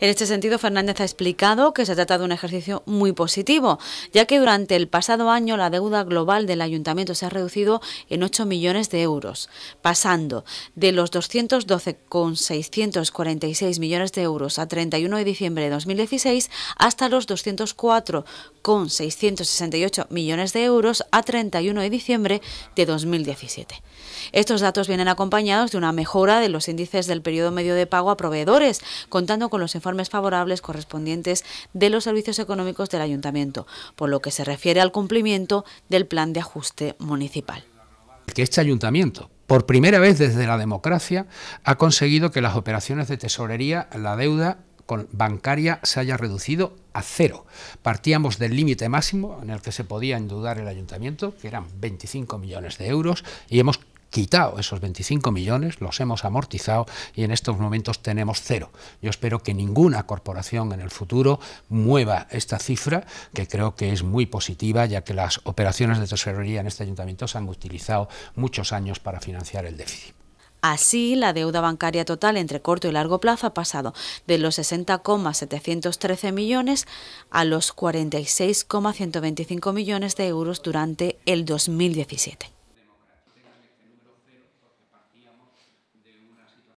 En este sentido, Fernández ha explicado que se trata de un ejercicio muy positivo, ya que durante el pasado año la deuda global del ayuntamiento se ha reducido en 8 millones de euros, pasando de los 212,646 millones de euros a 31 de diciembre de 2016 hasta los 204,668 millones de euros a 31 de diciembre de 2017. Estos datos vienen acompañados de una mejora de los índices del periodo medio de pago a proveedores, contando con los informes favorables correspondientes de los servicios económicos del Ayuntamiento, por lo que se refiere al cumplimiento del plan de ajuste municipal. Que este ayuntamiento, por primera vez desde la democracia, ha conseguido que las operaciones de tesorería, la deuda bancaria se haya reducido a cero. Partíamos del límite máximo en el que se podía endeudar el ayuntamiento, que eran 25 millones de euros, y hemos quitado esos 25 millones, los hemos amortizado y en estos momentos tenemos cero. Yo espero que ninguna corporación en el futuro mueva esta cifra, que creo que es muy positiva, ya que las operaciones de tesorería en este ayuntamiento se han utilizado muchos años para financiar el déficit. Así, la deuda bancaria total entre corto y largo plazo ha pasado de los 60,713 millones a los 46,125 millones de euros durante el 2017.